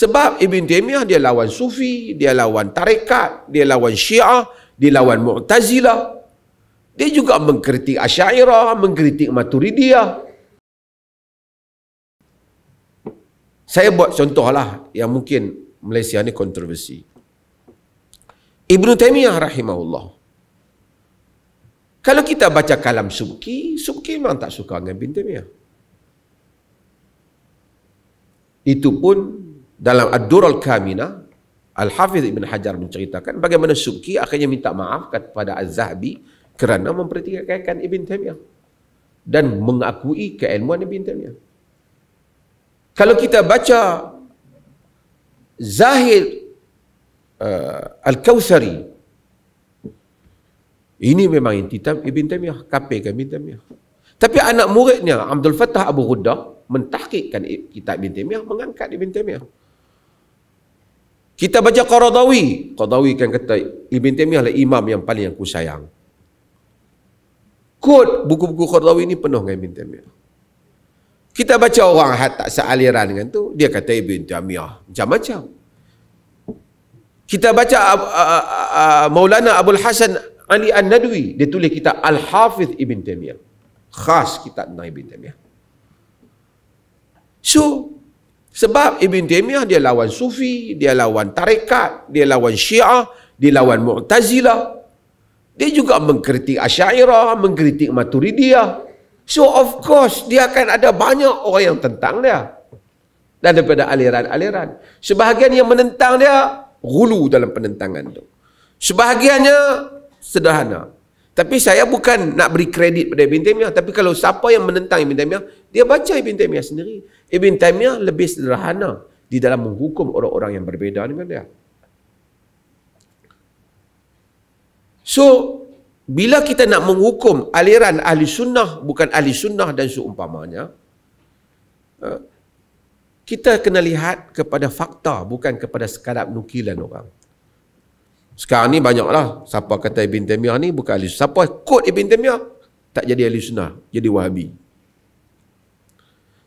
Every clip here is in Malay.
Sebab Ibn Taymiyah dia lawan Sufi, dia lawan Tarekat, dia lawan Syiah, dia lawan Mu'tazilah. Dia juga mengkritik Asyairah, mengkritik Maturidiyah. Saya buat contohlah yang mungkin Malaysia ni kontroversi. Ibn Taymiyah rahimahullah. Kalau kita baca kalam Subki, Subki memang tak suka dengan Ibn Taymiyah. Itu pun dalam Ad-Durul Kamina Al-Hafiz Ibn Hajar menceritakan bagaimana Subki akhirnya minta maaf kepada Az-Zahbi kerana mempertikaikan Ibn Taymiyah dan mengakui keilmuan Ibn Taymiyah. Kalau kita baca Zahir uh, Al-Kawthari ini memang intitam Ibn Taymiyah, kapek Ibn Taymiyah. Tapi anak muridnya Abdul Fattah Abu Ghuddah mentahkikkan kitab Ibn Taymiyah, mengangkat Ibn Taymiyah. Kita baca Qaradawi. Qaradawi kan kata Ibn Taymiyah lah imam yang paling yang ku sayang. Kod buku-buku Qaradawi ini penuh dengan Ibn Taymiyah. Kita baca orang hat tak sealiran dengan tu, dia kata Ibn Taymiyah macam-macam. Kita baca uh, uh, uh, Maulana Abdul Hasan Ali An-Nadwi, dia tulis kita Al-Hafiz Ibn Taymiyah. Khas kita tentang Ibn Taymiyah. So, sebab Ibn Taymiyah dia lawan Sufi, dia lawan Tarekat, dia lawan Syiah, dia lawan Mu'tazila. Dia juga mengkritik Asyairah, mengkritik Maturidiyah. So of course dia akan ada banyak orang yang tentang dia. Dan daripada aliran-aliran. Sebahagian yang menentang dia, gulu dalam penentangan tu. Sebahagiannya, sederhana. Tapi saya bukan nak beri kredit pada Ibn Taymiyah. Tapi kalau siapa yang menentang Ibn Taymiyah, dia baca Ibn Taymiyah sendiri. Ibn Taymiyah lebih sederhana di dalam menghukum orang-orang yang berbeza, dengan dia. So, bila kita nak menghukum aliran ahli sunnah, bukan ahli sunnah dan seumpamanya, eh, kita kena lihat kepada fakta, bukan kepada sekadar nukilan orang. Sekarang ni banyaklah siapa kata Ibn Taymiyah ni bukan ahli sunnah. Siapa ikut Ibn Taymiyah tak jadi ahli sunnah, jadi Wahabi.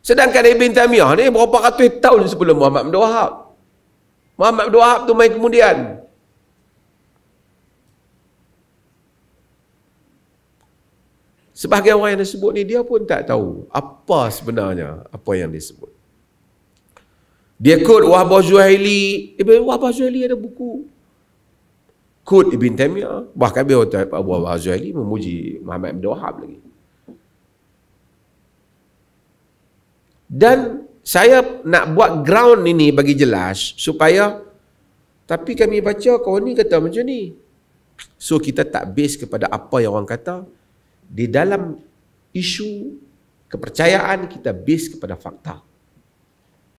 Sedangkan Ibn Taymiyah ni berapa ratus tahun sebelum Muhammad bin Wahab. Muhammad bin Wahab tu main kemudian. Sebahagian orang yang sebut ni dia pun tak tahu apa sebenarnya apa yang disebut. Dia ikut Wahbah Zuhaili. Ibn eh, Wahbah Zuhaili ada buku. Kut Ibn Taymiyyah bahkan beliau tu Abu Al-Azhari memuji Muhammad bin Wahab lagi. Dan saya nak buat ground ini bagi jelas supaya tapi kami baca kau ni kata macam ni. So kita tak base kepada apa yang orang kata di dalam isu kepercayaan kita base kepada fakta.